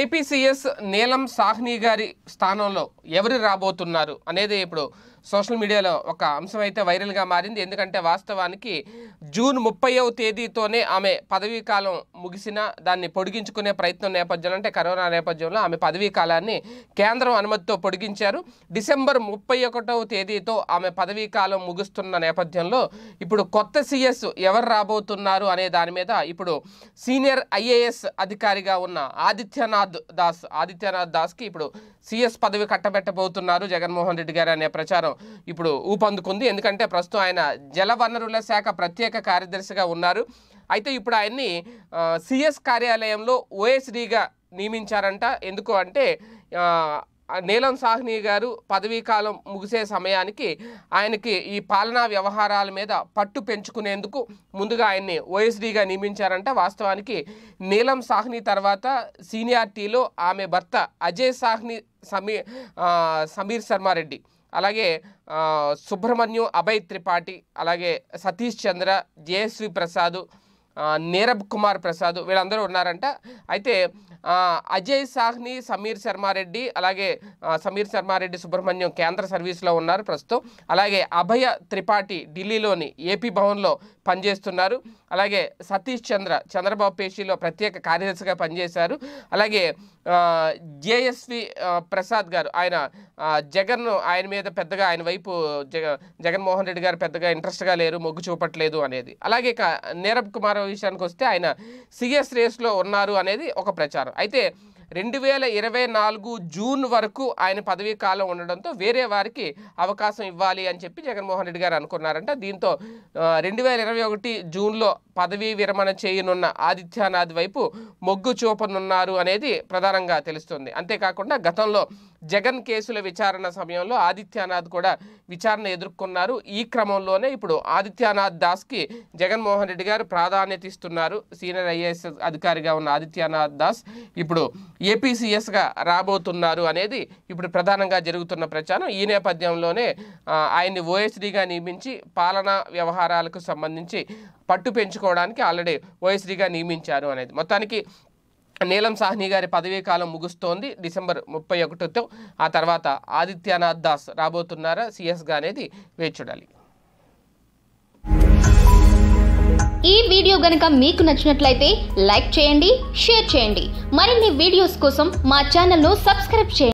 APCS నీలం సాహ్ని గారి స్థానంలో ఎవరు రాబోతున్నారు అనేది ఇప్పుడు సోషల్ మీడియాలో ఒక అంశం అయితే వైరల్గా మారింది ఎందుకంటే వాస్తవానికి జూన్ ముప్పైవ తేదీతోనే ఆమె పదవీ కాలం ముగిసిన దాన్ని పొడిగించుకునే ప్రయత్నం నేపథ్యంలో అంటే కరోనా నేపథ్యంలో ఆమె పదవీ కాలాన్ని కేంద్రం అనుమతితో పొడిగించారు డిసెంబర్ ముప్పై ఒకటవ తేదీతో ఆమె పదవీ కాలం ముగుస్తున్న నేపథ్యంలో ఇప్పుడు కొత్త సీఎస్ ఎవరు రాబోతున్నారు అనే దాని మీద ఇప్పుడు సీనియర్ ఐఏఎస్ అధికారిగా ఉన్న ఆదిత్యనాథ్ దాస్ ఆదిత్యనాథ్ దాస్కి ఇప్పుడు సీఎస్ పదవి కట్టబెట్టబోతున్నారు జగన్మోహన్ రెడ్డి గారు అనే ప్రచారం ఇప్పుడు ఊపందుకుంది ఎందుకంటే ప్రస్తుతం ఆయన జలవనరుల శాఖ ప్రత్యేక కార్యదర్శిగా ఉన్నారు అయితే ఇప్పుడు ఆయన్ని సిఎస్ కార్యాలయంలో ఓఎస్డీగా నియమించారంట ఎందుకు అంటే నీలం సాహ్ని గారు పదవీకాలం ముగిసే సమయానికి ఆయనకి ఈ పాలనా వ్యవహారాల మీద పట్టు పెంచుకునేందుకు ముందుగా ఆయన్ని ఓఎస్డీగా నియమించారంట వాస్తవానికి నీలం సాహ్ని తర్వాత సీనియార్టీలో ఆమె భర్త అజయ్ సాహ్ని సమీ సమీర్ శర్మారెడ్డి అలాగే సుబ్రహ్మణ్యం అభయ్ త్రిపాఠి అలాగే సతీష్ చంద్ర జేఎస్వి ప్రసాద్ నీరబ్ కుమార్ ప్రసాద్ వీళ్ళందరూ ఉన్నారంట అయితే అజయ్ సాహ్ని సమీర్ శర్మారెడ్డి అలాగే సమీర్ శర్మారెడ్డి సుబ్రహ్మణ్యం కేంద్ర సర్వీస్లో ఉన్నారు ప్రస్తుతం అలాగే అభయ త్రిపాఠి ఢిల్లీలోని ఏపీ భవన్లో పనిచేస్తున్నారు అలాగే సతీష్ చంద్ర చంద్రబాబు పేషీలో ప్రత్యేక కార్యదర్శిగా పనిచేశారు అలాగే జేఎస్వి ప్రసాద్ గారు ఆయన జగన్ ఆయన మీద పెద్దగా ఆయన వైపు జగ జగన్మోహన్ రెడ్డి గారు పెద్దగా ఇంట్రెస్ట్గా లేరు మొగ్గు చూపట్లేదు అనేది అలాగే నీరబ్ కుమార్ విషయానికి వస్తే ఆయన సిఎస్ రేస్లో ఉన్నారు అనేది ఒక ప్రచారం అయితే రెండు వేల ఇరవై నాలుగు జూన్ వరకు ఆయన పదవీ కాలం ఉండడంతో వేరే వారికి అవకాశం ఇవ్వాలి అని చెప్పి జగన్మోహన్ రెడ్డి గారు అనుకున్నారంట దీంతో రెండు వేల ఇరవై ఒకటి జూన్లో పదవీ విరమణ చేయనున్న ఆదిత్యనాథ్ వైపు మొగ్గు చూపనున్నారు అనేది ప్రధానంగా తెలుస్తుంది అంతేకాకుండా గతంలో జగన్ కేసుల విచారణ సమయంలో ఆదిత్యనాథ్ కూడా విచారణ ఎదుర్కొన్నారు ఈ క్రమంలోనే ఇప్పుడు ఆదిత్యనాథ్ దాస్కి జగన్మోహన్ రెడ్డి గారు ప్రాధాన్యత ఇస్తున్నారు సీనియర్ ఐఏఎస్ అధికారిగా ఉన్న ఆదిత్యనాథ్ దాస్ ఇప్పుడు ఏపీసీఎస్గా రాబోతున్నారు అనేది ఇప్పుడు ప్రధానంగా జరుగుతున్న ప్రచారం ఈ నేపథ్యంలోనే ఆయన్ని ఓఎస్డీగా నియమించి పాలనా వ్యవహారాలకు సంబంధించి పట్టు పెంచు వినియోగించుకోవడానికి ఆల్రెడీ ఓఎస్డీగా నియమించారు అనేది మొత్తానికి నీలం సాహ్ని గారి పదవీ కాలం ముగుస్తోంది డిసెంబర్ ముప్పై ఒకటితో ఆ తర్వాత ఆదిత్యనాథ్ దాస్ రాబోతున్నారా సిఎస్గా అనేది వేచి చూడాలి ఈ వీడియో గనక మీకు నచ్చినట్లయితే లైక్ చేయండి షేర్ చేయండి మరిన్ని వీడియోస్ కోసం మా ఛానల్ను సబ్స్క్రైబ్ చేయండి